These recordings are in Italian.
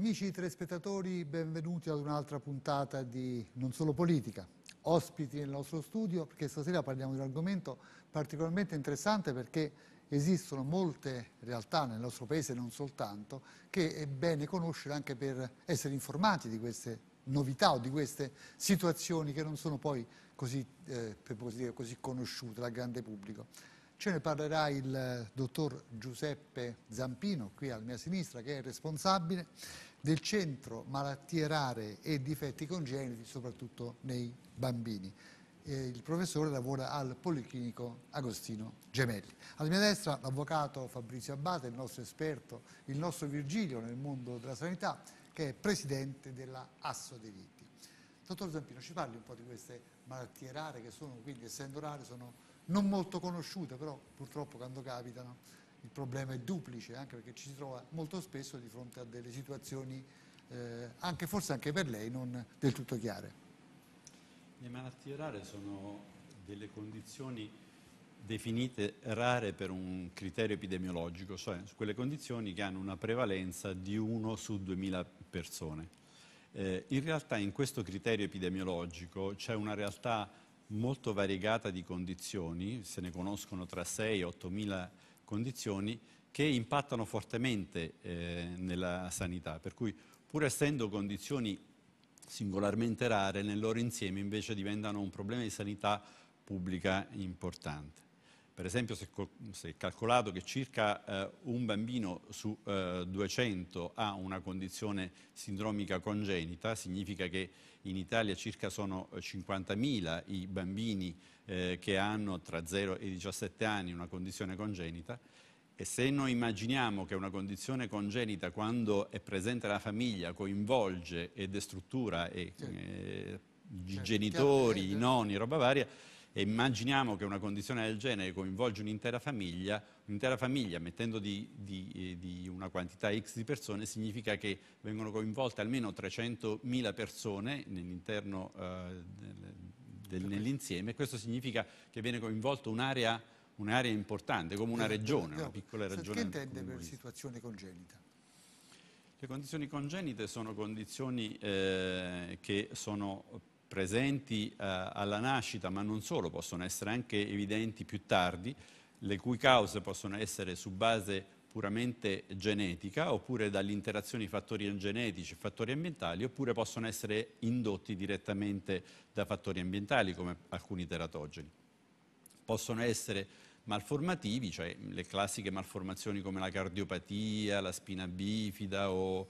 Amici telespettatori, benvenuti ad un'altra puntata di Non Solo Politica. Ospiti nel nostro studio, perché stasera parliamo di un argomento particolarmente interessante perché esistono molte realtà nel nostro paese, non soltanto, che è bene conoscere anche per essere informati di queste novità o di queste situazioni che non sono poi così, eh, dire, così conosciute dal grande pubblico. Ce ne parlerà il dottor Giuseppe Zampino, qui alla mia sinistra, che è responsabile del centro malattie rare e difetti congeniti, soprattutto nei bambini. il professore lavora al Policlinico Agostino Gemelli. Alla mia destra l'avvocato Fabrizio Abbate, il nostro esperto, il nostro Virgilio nel mondo della sanità, che è presidente della Asso dei Vitti. Dottor Zampino, ci parli un po' di queste malattie rare che sono, quindi essendo rare, sono non molto conosciute, però purtroppo quando capitano il problema è duplice, anche perché ci si trova molto spesso di fronte a delle situazioni, eh, anche, forse anche per lei, non del tutto chiare. Le malattie rare sono delle condizioni definite rare per un criterio epidemiologico, cioè quelle condizioni che hanno una prevalenza di 1 su 2000 persone. Eh, in realtà in questo criterio epidemiologico c'è una realtà molto variegata di condizioni, se ne conoscono tra 6 e 8 mila persone condizioni che impattano fortemente eh, nella sanità, per cui pur essendo condizioni singolarmente rare, nel loro insieme invece diventano un problema di sanità pubblica importante. Per esempio se, se è calcolato che circa eh, un bambino su eh, 200 ha una condizione sindromica congenita, significa che in Italia circa sono 50.000 eh, i bambini eh, che hanno tra 0 e 17 anni una condizione congenita, e se noi immaginiamo che una condizione congenita, quando è presente la famiglia, coinvolge e destruttura e, certo. eh, i certo. genitori, i nonni, roba varia, e immaginiamo che una condizione del genere coinvolge un'intera famiglia, un'intera famiglia mettendo di, di, eh, di, una quantità X di persone significa che vengono coinvolte almeno 300.000 persone nell'interno eh, del, nell'insieme, questo significa che viene coinvolta un'area, un'area importante, come una eh, regione, una piccola regione. Che intende per situazione congenita? Le condizioni congenite sono condizioni eh, che sono presenti eh, alla nascita, ma non solo, possono essere anche evidenti più tardi, le cui cause possono essere su base puramente genetica, oppure dall'interazione di fattori genetici e fattori ambientali, oppure possono essere indotti direttamente da fattori ambientali, come alcuni teratogeni. Possono essere malformativi, cioè le classiche malformazioni come la cardiopatia, la spina bifida o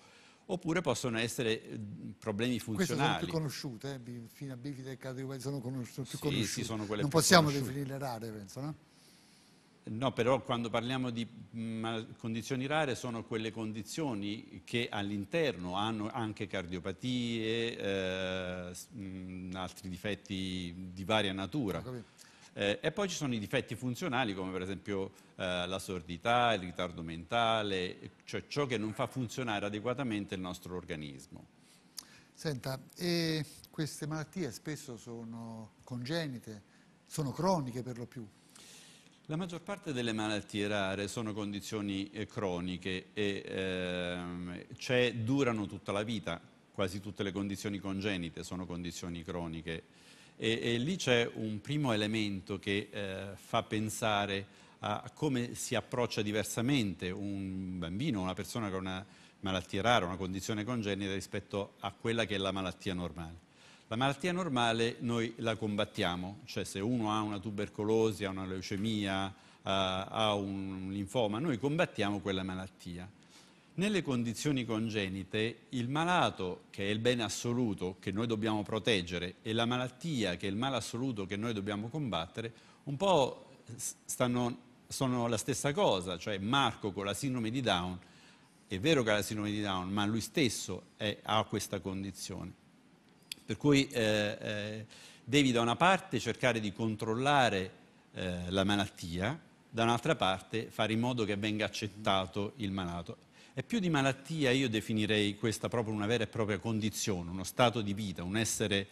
oppure possono essere eh, problemi funzionali. Queste sono più conosciute, eh? fino a bifide e categorie sono, conosciute, più sì, conosciute. Sì, sono non possiamo definirle rare, penso, no? No, però quando parliamo di mm, condizioni rare sono quelle condizioni che all'interno hanno anche cardiopatie, eh, mm, altri difetti di varia natura. Eh, e poi ci sono i difetti funzionali come per esempio eh, la sordità, il ritardo mentale, cioè ciò che non fa funzionare adeguatamente il nostro organismo. Senta, queste malattie spesso sono congenite, sono croniche per lo più? La maggior parte delle malattie rare sono condizioni eh, croniche e ehm, cioè, durano tutta la vita, quasi tutte le condizioni congenite sono condizioni croniche e, e lì c'è un primo elemento che eh, fa pensare a come si approccia diversamente un bambino, una persona con una malattia rara, una condizione congenita rispetto a quella che è la malattia normale. La malattia normale noi la combattiamo, cioè se uno ha una tubercolosi, ha una leucemia, ha un linfoma, noi combattiamo quella malattia. Nelle condizioni congenite il malato, che è il bene assoluto che noi dobbiamo proteggere, e la malattia, che è il male assoluto che noi dobbiamo combattere, un po' stanno, sono la stessa cosa, cioè Marco con la sindrome di Down, è vero che ha la sindrome di Down, ma lui stesso è, ha questa condizione. Per cui eh, eh, devi da una parte cercare di controllare eh, la malattia, da un'altra parte fare in modo che venga accettato il malato. E più di malattia io definirei questa proprio una vera e propria condizione, uno stato di vita, un essere,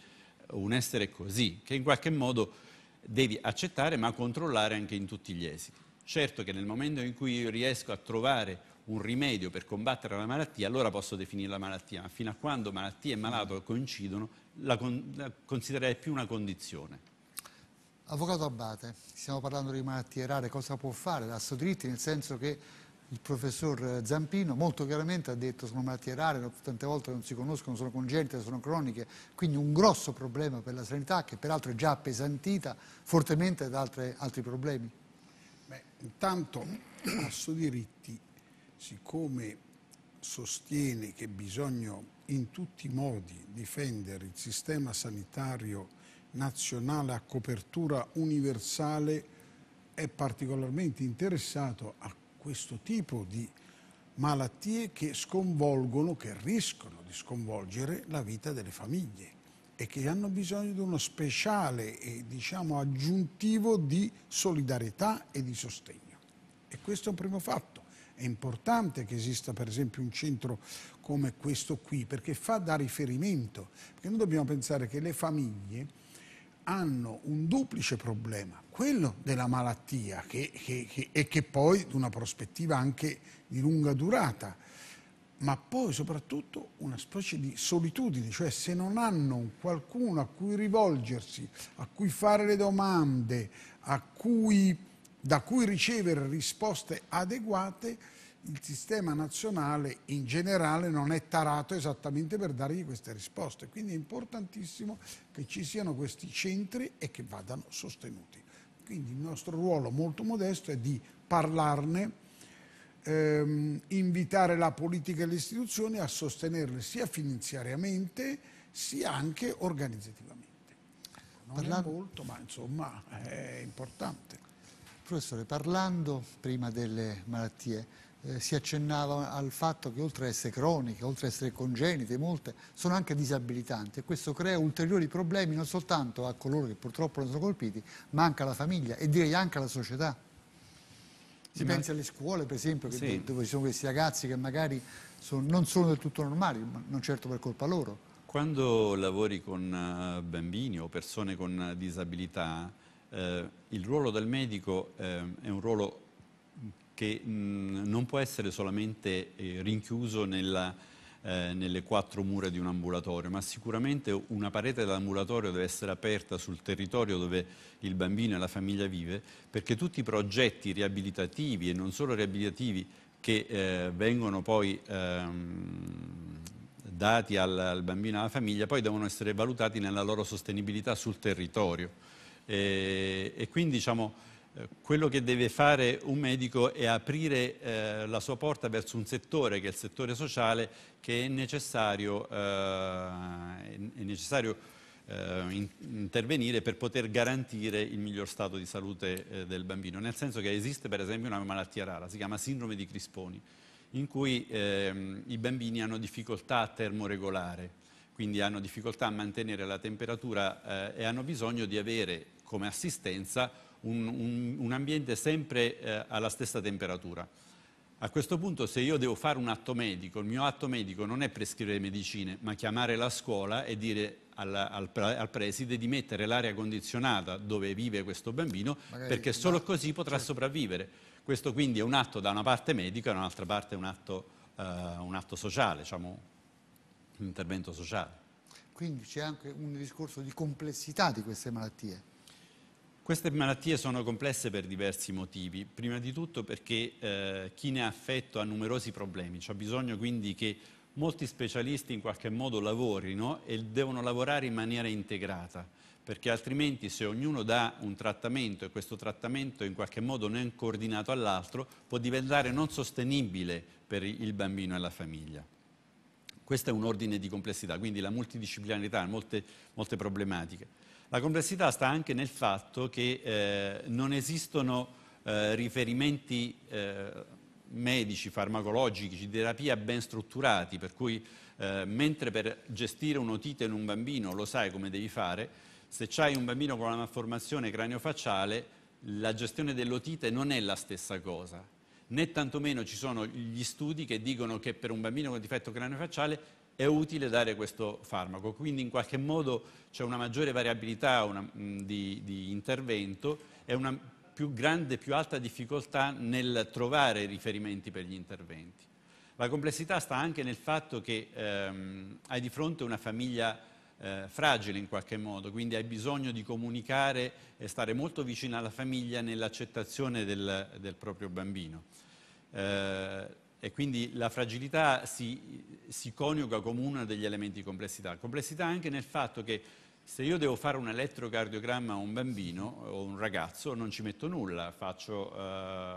un essere così, che in qualche modo devi accettare ma controllare anche in tutti gli esiti. Certo che nel momento in cui io riesco a trovare un rimedio per combattere la malattia, allora posso definire la malattia, ma fino a quando malattia e malato coincidono, la, con, la considererei più una condizione. Avvocato Abate, stiamo parlando di malattie rare, cosa può fare l'asso dritti nel senso che il professor Zampino molto chiaramente ha detto sono malattie rare, tante volte non si conoscono, sono congenite, sono croniche, quindi un grosso problema per la sanità che peraltro è già appesantita fortemente da altre, altri problemi. Beh, intanto Asso Diritti, siccome sostiene che bisogna in tutti i modi difendere il sistema sanitario nazionale a copertura universale, è particolarmente interessato a questo tipo di malattie che sconvolgono, che rischiano di sconvolgere la vita delle famiglie e che hanno bisogno di uno speciale e diciamo aggiuntivo di solidarietà e di sostegno. E questo è un primo fatto. È importante che esista per esempio un centro come questo qui perché fa da riferimento, perché noi dobbiamo pensare che le famiglie hanno un duplice problema, quello della malattia che, che, che, e che poi di una prospettiva anche di lunga durata, ma poi soprattutto una specie di solitudine, cioè se non hanno qualcuno a cui rivolgersi, a cui fare le domande, cui, da cui ricevere risposte adeguate, il sistema nazionale in generale non è tarato esattamente per dargli queste risposte. Quindi è importantissimo che ci siano questi centri e che vadano sostenuti. Quindi il nostro ruolo molto modesto è di parlarne, ehm, invitare la politica e le istituzioni a sostenerle sia finanziariamente sia anche organizzativamente. Non Parlando... è molto, ma insomma è importante. Professore, parlando prima delle malattie, eh, si accennava al fatto che oltre ad essere croniche, oltre ad essere congenite, molte sono anche disabilitanti e questo crea ulteriori problemi non soltanto a coloro che purtroppo non sono colpiti, ma anche alla famiglia e direi anche alla società. Si sì, pensa ma... alle scuole, per esempio, sì. dove ci sono questi ragazzi che magari sono, non sono del tutto normali, ma non certo per colpa loro. Quando lavori con eh, bambini o persone con disabilità, eh, il ruolo del medico eh, è un ruolo che mh, non può essere solamente eh, rinchiuso nella, eh, nelle quattro mura di un ambulatorio, ma sicuramente una parete dell'ambulatorio deve essere aperta sul territorio dove il bambino e la famiglia vive, perché tutti i progetti riabilitativi e non solo riabilitativi che eh, vengono poi ehm, dati al, al bambino e alla famiglia poi devono essere valutati nella loro sostenibilità sul territorio. E, e quindi diciamo, eh, quello che deve fare un medico è aprire eh, la sua porta verso un settore, che è il settore sociale, che è necessario, eh, è necessario eh, in, intervenire per poter garantire il miglior stato di salute eh, del bambino. Nel senso che esiste per esempio una malattia rara, si chiama sindrome di Crisponi, in cui ehm, i bambini hanno difficoltà a termoregolare, quindi hanno difficoltà a mantenere la temperatura eh, e hanno bisogno di avere come assistenza un, un, un ambiente sempre eh, alla stessa temperatura. A questo punto se io devo fare un atto medico, il mio atto medico non è prescrivere medicine, ma chiamare la scuola e dire al, al, al preside di mettere l'aria condizionata dove vive questo bambino, Magari, perché solo no, così potrà certo. sopravvivere. Questo quindi è un atto da una parte medico e dall'altra parte un atto, eh, un atto sociale, diciamo, un intervento sociale. Quindi c'è anche un discorso di complessità di queste malattie. Queste malattie sono complesse per diversi motivi, prima di tutto perché eh, chi ne ha affetto ha numerosi problemi, c'è bisogno quindi che molti specialisti in qualche modo lavorino e devono lavorare in maniera integrata, perché altrimenti se ognuno dà un trattamento e questo trattamento in qualche modo non è coordinato all'altro, può diventare non sostenibile per il bambino e la famiglia. Questo è un ordine di complessità, quindi la multidisciplinarità, molte, molte problematiche. La complessità sta anche nel fatto che eh, non esistono eh, riferimenti eh, medici, farmacologici, di terapia ben strutturati, per cui eh, mentre per gestire un'otite in un bambino lo sai come devi fare, se hai un bambino con una malformazione craniofacciale, la gestione dell'otite non è la stessa cosa né tantomeno ci sono gli studi che dicono che per un bambino con difetto craniofacciale è utile dare questo farmaco. Quindi in qualche modo c'è una maggiore variabilità una, di, di intervento e una più grande, più alta difficoltà nel trovare riferimenti per gli interventi. La complessità sta anche nel fatto che ehm, hai di fronte una famiglia eh, fragile in qualche modo, quindi hai bisogno di comunicare e stare molto vicino alla famiglia nell'accettazione del, del, proprio bambino. Eh, e quindi la fragilità si, si coniuga come uno degli elementi di complessità. Complessità anche nel fatto che se io devo fare un elettrocardiogramma a un bambino o un ragazzo non ci metto nulla, faccio, eh,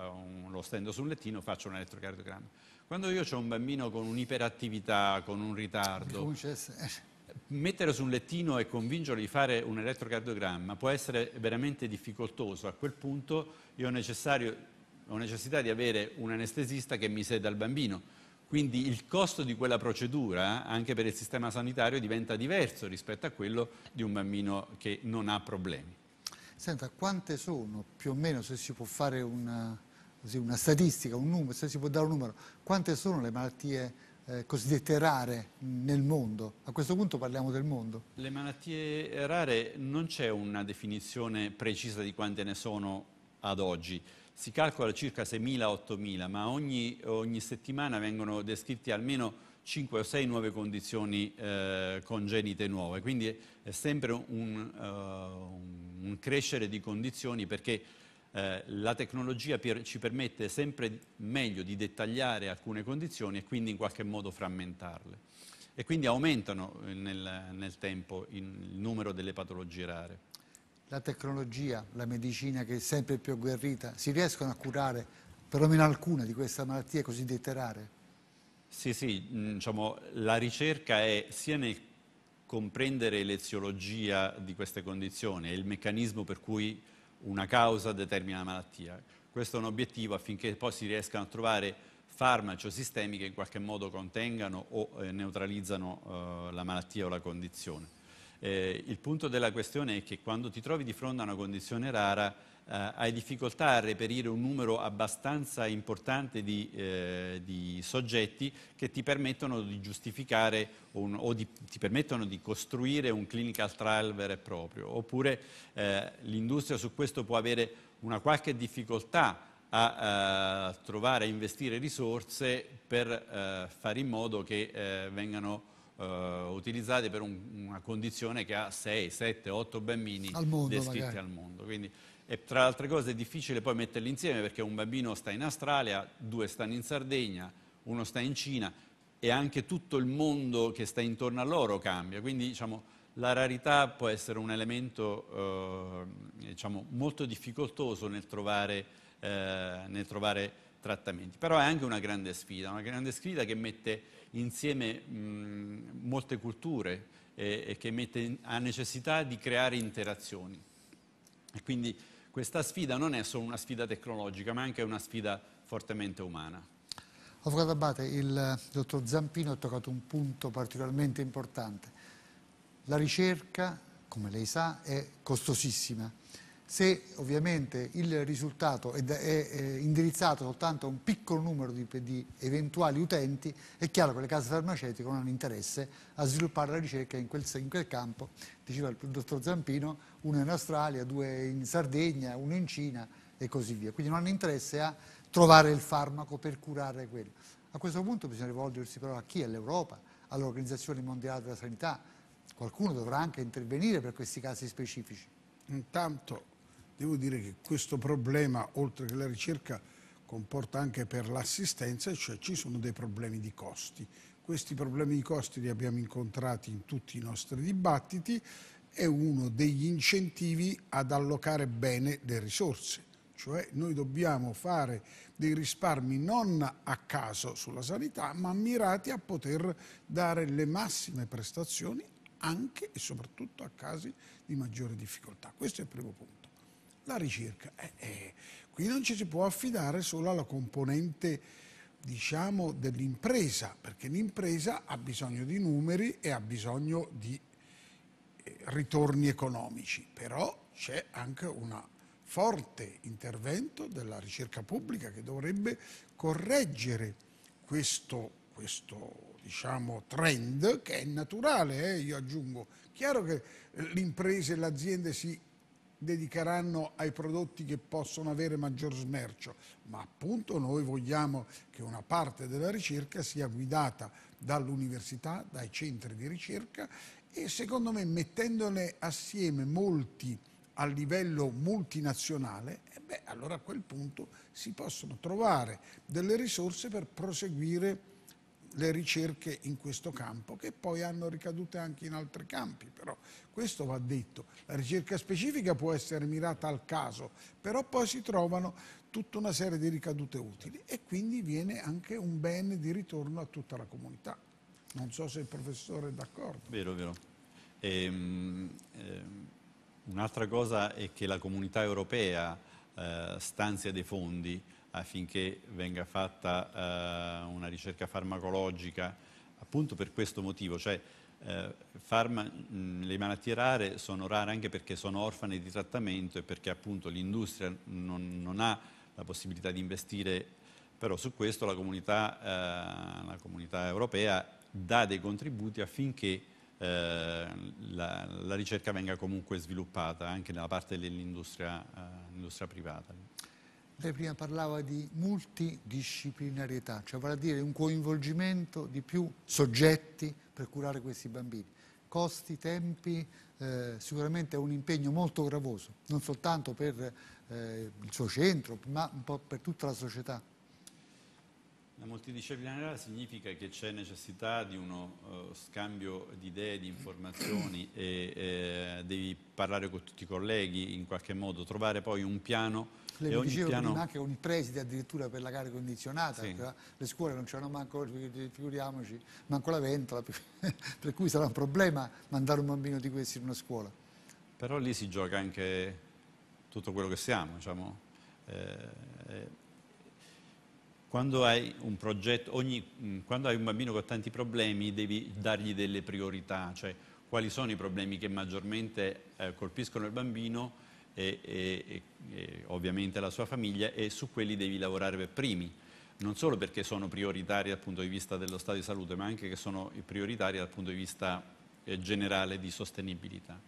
un, lo stendo su un lettino, faccio un elettrocardiogramma. Quando io ho un bambino con un'iperattività, con un ritardo, mettere su un lettino e convincerlo di fare un elettrocardiogramma può essere veramente difficoltoso. A quel punto io ho necessario ho necessità di avere un anestesista che mi seda il bambino. Quindi il costo di quella procedura, anche per il sistema sanitario, diventa diverso rispetto a quello di un bambino che non ha problemi. Senta, quante sono, più o meno, se si può fare una, così, una statistica, un numero, se si può dare un numero, quante sono le malattie eh, cosiddette rare nel mondo? A questo punto parliamo del mondo. Le malattie rare non c'è una definizione precisa di quante ne sono ad oggi si calcola circa 6.000-8.000, ma ogni, ogni, settimana vengono descritti almeno 5 o 6 nuove condizioni eh, congenite nuove, quindi è sempre un, uh, un crescere di condizioni perché eh, la tecnologia per, ci permette sempre meglio di dettagliare alcune condizioni e quindi in qualche modo frammentarle. E quindi aumentano nel, nel tempo il numero delle patologie rare la tecnologia, la medicina che è sempre più agguerrita, si riescono a curare perlomeno alcune di queste malattie cosiddette rare? Sì, sì, mm, diciamo, la ricerca è sia nel comprendere l'eziologia di queste condizioni e il meccanismo per cui una causa determina la malattia. Questo è un obiettivo affinché poi si riescano a trovare farmaci o sistemi che in qualche modo contengano o eh, neutralizzano eh, la malattia o la condizione. Eh, il punto della questione è che quando ti trovi di fronte a una condizione rara eh, hai difficoltà a reperire un numero abbastanza importante di, eh, di soggetti che ti permettono di giustificare un, o di, ti permettono di costruire un clinical trial vero e proprio. Oppure eh, l'industria su questo può avere una qualche difficoltà a eh, trovare e investire risorse per eh, fare in modo che vengano eh, utilizzate per un, una condizione che ha 6, 7, 8 bambini al mondo, descritti magari. al mondo. Quindi, e tra le altre cose è difficile poi metterli insieme perché un bambino sta in Australia, due stanno in Sardegna, uno sta in Cina e anche tutto il mondo che sta intorno a loro cambia. Quindi diciamo, la rarità può essere un elemento eh, diciamo, molto difficoltoso nel trovare, eh, nel trovare, trattamenti. Però è anche una grande sfida, una grande sfida che mette insieme mh, molte culture e, e che mette a necessità di creare interazioni. E quindi questa sfida non è solo una sfida tecnologica, ma anche una sfida fortemente umana. Avvocato Abate, il eh, dottor Zampino ha toccato un punto particolarmente importante. La ricerca, come lei sa, è costosissima se ovviamente il risultato è, è, è indirizzato soltanto a un piccolo numero di, di, eventuali utenti, è chiaro che le case farmaceutiche non hanno interesse a sviluppare la ricerca in quel, in quel campo. Diceva il dottor Zampino, una in Australia, due in Sardegna, uno in Cina e così via. Quindi non hanno interesse a trovare il farmaco per curare quello. A questo punto bisogna rivolgersi però a chi? All'Europa, all'Organizzazione Mondiale della Sanità. Qualcuno dovrà anche intervenire per questi casi specifici. Intanto Devo dire che questo problema, oltre che la ricerca, comporta anche per l'assistenza, cioè ci sono dei problemi di costi. Questi problemi di costi li abbiamo incontrati in tutti i nostri dibattiti, è uno degli incentivi ad allocare bene le risorse. Cioè noi dobbiamo fare dei risparmi non a caso sulla sanità, ma mirati a poter dare le massime prestazioni anche e soprattutto a casi di maggiore difficoltà. Questo è il primo punto la ricerca. Eh, eh, qui non ci si può affidare solo alla componente diciamo, dell'impresa, perché l'impresa ha bisogno di numeri e ha bisogno di eh, ritorni economici, però c'è anche un forte intervento della ricerca pubblica che dovrebbe correggere questo, questo diciamo, trend che è naturale, eh, io aggiungo. Chiaro che l'impresa e l'azienda si dedicheranno ai prodotti che possono avere maggior smercio, ma appunto noi vogliamo che una parte della ricerca sia guidata dall'università, dai centri di ricerca e secondo me mettendone assieme molti a livello multinazionale, eh beh, allora a quel punto si possono trovare delle risorse per proseguire le ricerche in questo campo, che poi hanno ricadute anche in altri campi, però questo va detto. La ricerca specifica può essere mirata al caso, però poi si trovano tutta una serie di ricadute utili e quindi viene anche un bene di ritorno a tutta la comunità. Non so se il professore è d'accordo. Vero, vero. Ehm, ehm, un'altra cosa è che la comunità europea eh, stanzia dei fondi affinché venga fatta eh, una ricerca farmacologica appunto per questo motivo, cioè eh, farma, mh, le malattie rare sono rare anche perché sono orfane di trattamento e perché appunto l'industria non, non ha la possibilità di investire, però su questo la comunità, eh, la comunità europea dà dei contributi affinché eh, la, la, ricerca venga comunque sviluppata anche nella parte dell'industria eh, privata. Lei prima parlava di multidisciplinarietà, cioè vale a dire un coinvolgimento di più soggetti per curare questi bambini. Costi, tempi, eh, sicuramente è un impegno molto gravoso, non soltanto per eh, il suo centro, ma un po' per tutta la società. La multidisciplinarietà significa che c'è necessità di uno uh, scambio di idee, di informazioni e eh, devi parlare con tutti i colleghi in qualche modo, trovare poi un piano. Le e ogni piano... prima anche un preside addirittura per la gara condizionata, sì. le scuole non c'erano manco, figuriamoci, manco la ventola, per cui sarà un problema mandare un bambino di questi in una scuola. Però lì si gioca anche tutto quello che siamo, diciamo. Eh, eh quando hai un progetto, ogni, mm, quando hai un bambino con tanti problemi devi dargli delle priorità, cioè quali sono i problemi che maggiormente eh, colpiscono il bambino e, e, e, ovviamente la sua famiglia e su quelli devi lavorare per primi, non solo perché sono prioritari dal punto di vista dello stato di salute, ma anche che sono prioritari dal punto di vista eh, generale di sostenibilità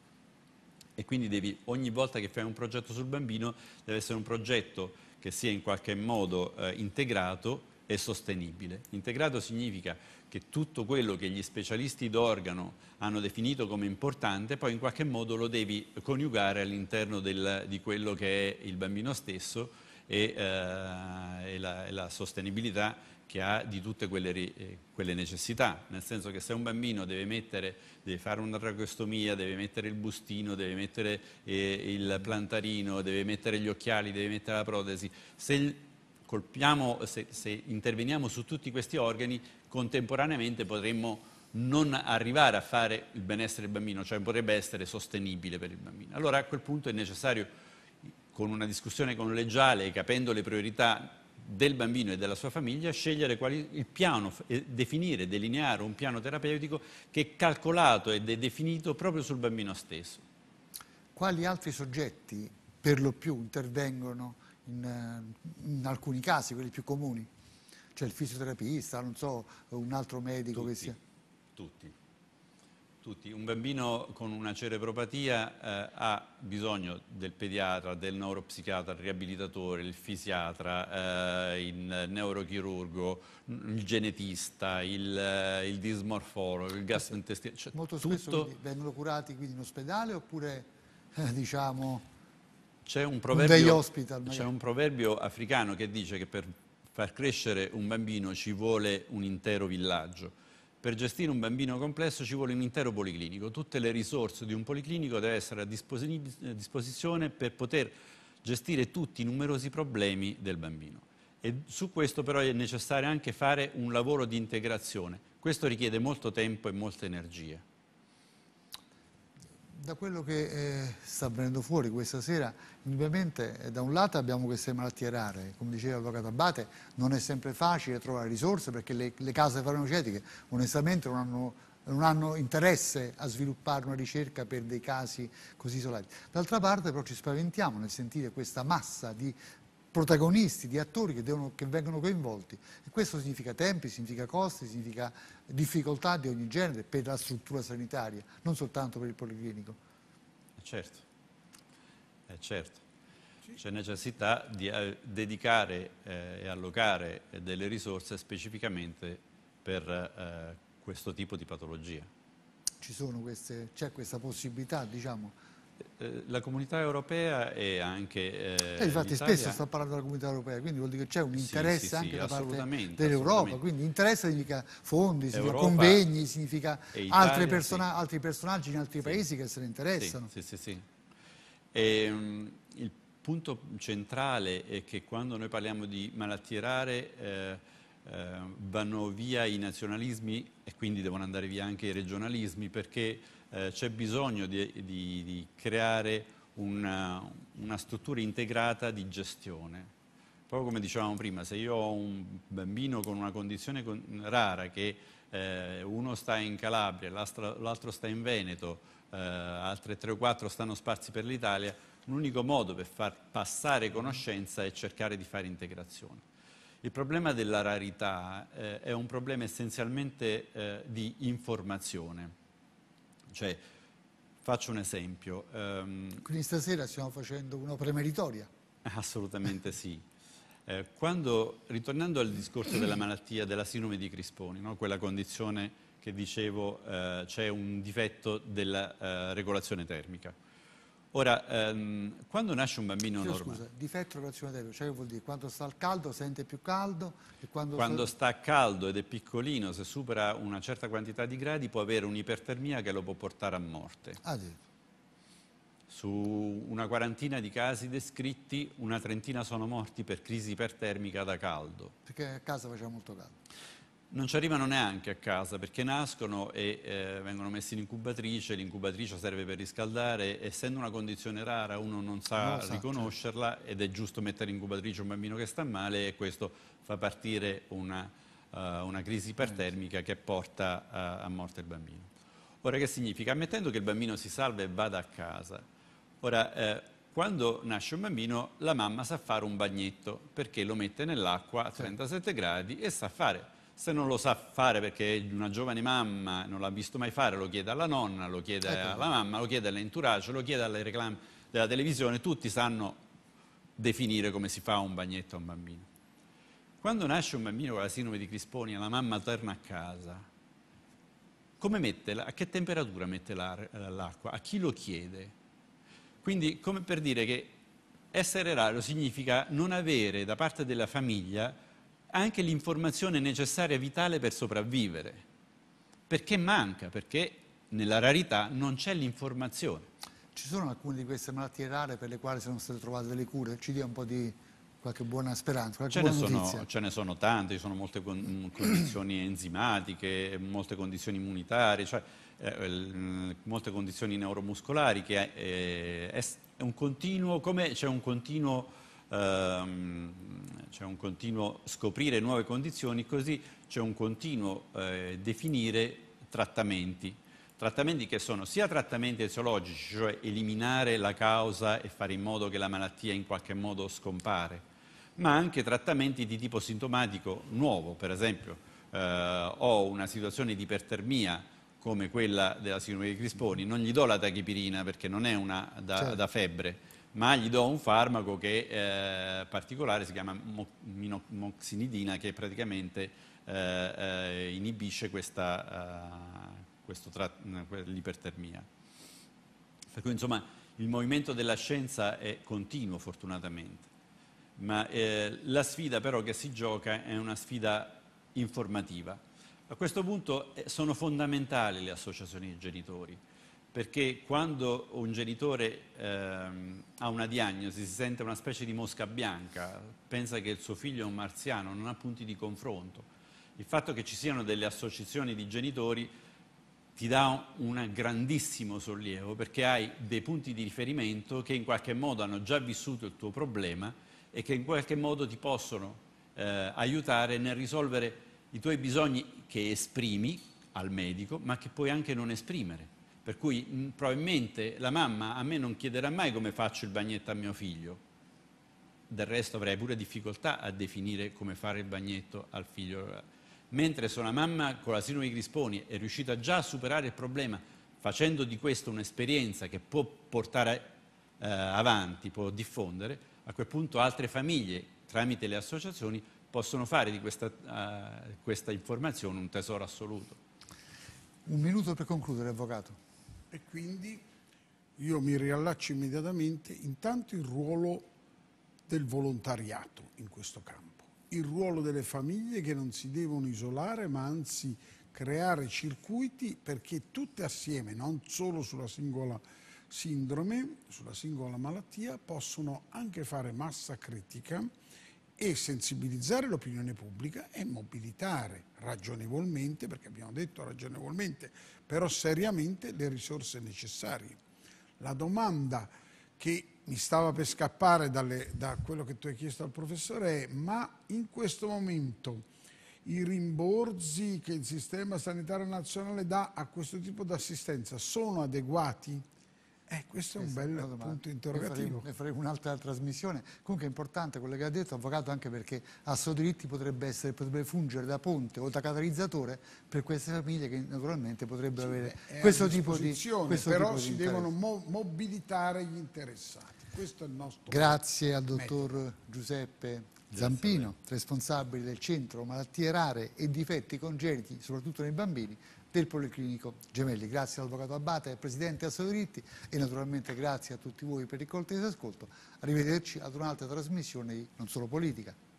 e quindi devi, ogni volta che fai un progetto sul bambino deve essere un progetto che sia in qualche modo eh, integrato e sostenibile. Integrato significa che tutto quello che gli specialisti d'organo hanno definito come importante, poi in qualche modo lo devi coniugare all'interno di quello che è il bambino stesso e, eh, e, la, e la sostenibilità che ha di tutte quelle, eh, quelle, necessità, nel senso che se un bambino deve, mettere, deve fare una tracostomia, deve mettere il bustino, deve mettere eh, il plantarino, deve mettere gli occhiali, deve mettere la protesi, se, colpiamo, se, se interveniamo su tutti questi organi, contemporaneamente potremmo non arrivare a fare il benessere del bambino, cioè potrebbe essere sostenibile per il bambino. Allora a quel punto è necessario, con una discussione collegiale e capendo le priorità del bambino e della sua famiglia, scegliere quali, il piano, definire, delineare un piano terapeutico che è calcolato ed è definito proprio sul bambino stesso. Quali altri soggetti per lo più intervengono in, in alcuni casi, quelli più comuni? Cioè il fisioterapista, non so, un altro medico tutti, che sia... Tutti tutti. Un bambino con una cerepropatia eh, ha bisogno del pediatra, del neuropsichiatra, il riabilitatore, il fisiatra, eh, il neurochirurgo, il genetista, il, eh, il dismorfologo, il gastrointestinale. Cioè, Molto spesso tutto... vengono curati quindi in ospedale oppure eh, diciamo... C'è un, un proverbio africano che dice che per far crescere un bambino ci vuole un intero villaggio per gestire un bambino complesso ci vuole un intero policlinico, tutte le risorse di un policlinico devono essere a eh, disposizione per poter gestire tutti i numerosi problemi del bambino. E su questo però è necessario anche fare un lavoro di integrazione. Questo richiede molto tempo e molta energia. Da quello che eh, sta venendo fuori questa sera, indubbiamente eh, da un lato abbiamo queste malattie rare, come diceva l'avvocato Abate, non è sempre facile trovare risorse perché le, le case farmaceutiche onestamente non hanno, non hanno, interesse a sviluppare una ricerca per dei casi così isolati. D'altra parte però ci spaventiamo nel sentire questa massa di protagonisti, di attori che, devono, che, vengono coinvolti. E questo significa tempi, significa costi, significa difficoltà di ogni genere per la struttura sanitaria, non soltanto per il policlinico. Eh, certo, eh certo. C'è necessità di eh, dedicare eh, e allocare delle risorse specificamente per eh, questo tipo di patologia. c'è questa possibilità, diciamo, eh, la comunità europea e anche eh, e eh, infatti spesso sto parlando della comunità europea quindi vuol dire che c'è un interesse sì, sì, anche da parte dell'Europa quindi interesse significa fondi, significa Europa convegni significa Italia, persona altri personaggi in altri paesi che se ne interessano Sì, e, um, il punto centrale è che quando noi parliamo di malattie rare eh, eh, vanno via i nazionalismi e quindi devono andare via anche i regionalismi perché eh, c'è bisogno di, di, di creare una, una, struttura integrata di gestione. Proprio come dicevamo prima, se io ho un bambino con una condizione con, rara che eh, uno sta in Calabria, l'altro sta in Veneto, eh, altre tre o quattro stanno sparsi per l'Italia, l'unico modo per far passare conoscenza è cercare di fare integrazione. Il problema della rarità eh, è un problema essenzialmente eh, di informazione. Cioè, faccio un esempio. Um, Quindi stasera stiamo facendo un'opera meritoria. Assolutamente sì. Eh, quando, ritornando al discorso della malattia, della sinome di Crisponi, no? quella condizione che dicevo eh, c'è un difetto della eh, regolazione termica. Ora, ehm, quando nasce un bambino sì, normale... Scusa, difetto relazionale, cioè vuol dire quando sta al caldo sente più caldo e quando... Quando sta... sta caldo ed è piccolino, se supera una certa quantità di gradi può avere un'ipertermia che lo può portare a morte. Ah, sì. Su una quarantina di casi descritti, una trentina sono morti per crisi ipertermica da caldo. Perché a casa faceva molto caldo non ci arrivano neanche a casa perché nascono e eh, vengono messi in incubatrice, l'incubatrice serve per riscaldare, essendo una condizione rara uno non sa no, esatto. riconoscerla certo. ed è giusto mettere in incubatrice un bambino che sta male e questo fa partire una, uh, una crisi eh, ipertermica che porta a, a morte il bambino. Ora che significa? Ammettendo che il bambino si salva e vada a casa. Ora, eh, quando nasce un bambino la mamma sa fare un bagnetto perché lo mette nell'acqua a 37 gradi e sa fare se non lo sa fare perché è una giovane mamma, non l'ha visto mai fare, lo chiede alla nonna, lo chiede ecco. alla mamma, lo chiede all'entourage, lo chiede alle reclame della televisione, tutti sanno definire come si fa un bagnetto a un bambino. Quando nasce un bambino con la sindrome di Crisponi e la mamma torna a casa, mette, a che temperatura mette eh, l'acqua? A chi lo chiede? Quindi come per dire che essere raro significa non avere da parte della famiglia anche l'informazione necessaria e vitale per sopravvivere, perché manca, perché nella rarità non c'è l'informazione. Ci sono alcune di queste malattie rare per le quali sono state trovate delle cure? Ci dia un po' di qualche buona speranza, qualche ce, buona ne sono, ce ne sono tante, ci sono molte con, mm, condizioni enzimatiche, molte condizioni immunitarie, cioè, eh, mm, molte condizioni neuromuscolari, che eh, è, eh, è un continuo, come c'è un continuo ehm, c'è un continuo scoprire nuove condizioni, così c'è un continuo eh, definire trattamenti. Trattamenti che sono sia trattamenti eziologici, cioè eliminare la causa e fare in modo che la malattia in qualche modo scompare, ma anche trattamenti di tipo sintomatico nuovo, per esempio eh, ho una situazione di ipertermia come quella della sindrome di Crisponi, non gli do la tachipirina perché non è una da, certo. da febbre, ma gli do un farmaco che è eh, particolare, si chiama moxinidina, che praticamente eh, eh inibisce eh, l'ipertermia. Per cui insomma il movimento della scienza è continuo fortunatamente, ma eh, la sfida però che si gioca è una sfida informativa. A questo punto sono fondamentali le associazioni di genitori, perché quando un genitore ehm, ha una diagnosi, si sente una specie di mosca bianca, pensa che il suo figlio è un marziano, non ha punti di confronto. Il fatto che ci siano delle associazioni di genitori ti dà un grandissimo sollievo perché hai dei punti di riferimento che in qualche modo hanno già vissuto il tuo problema e che in qualche modo ti possono eh, aiutare nel risolvere i tuoi bisogni che esprimi al medico, ma che puoi anche non esprimere per cui mh, mm, probabilmente la mamma a me non chiederà mai come faccio il bagnetto a mio figlio. Del resto avrei pure difficoltà a definire come fare il bagnetto al figlio. Mentre se una mamma con la sindrome di Crisponi è riuscita già a superare il problema facendo di questo un'esperienza che può portare eh, avanti, può diffondere, a quel punto altre famiglie tramite le associazioni possono fare di questa, uh, questa informazione un tesoro assoluto. Un minuto per concludere, Avvocato e quindi io mi riallaccio immediatamente intanto il ruolo del volontariato in questo campo, il ruolo delle famiglie che non si devono isolare ma anzi creare circuiti perché tutte assieme, non solo sulla singola sindrome, sulla singola malattia, possono anche fare massa critica e sensibilizzare l'opinione pubblica e mobilitare ragionevolmente, perché abbiamo detto ragionevolmente, però seriamente le risorse necessarie. La domanda che mi stava per scappare dalle, da quello che tu hai chiesto al professore è ma in questo momento i rimborsi che il sistema sanitario nazionale dà a questo tipo di assistenza sono adeguati? Eh, questo è un esatto, bel punto interrogativo. Ne faremo, ne un'altra trasmissione. Comunque è importante quello che ha detto, avvocato, anche perché Assodiritti potrebbe, essere, potrebbe fungere da ponte o da catalizzatore per queste famiglie che naturalmente potrebbero sì, avere questo tipo di questo Però si devono mo mobilitare gli interessati. Questo è il nostro Grazie al dottor metodo. Giuseppe Zampino, responsabile del Centro Malattie Rare e Difetti Congeniti, soprattutto nei bambini, del Policlinico Gemelli. Grazie all'Avvocato Abbate, al Presidente Assodoritti e naturalmente grazie a tutti voi per il cortese ascolto. Arrivederci ad un'altra trasmissione di Non Solo Politica.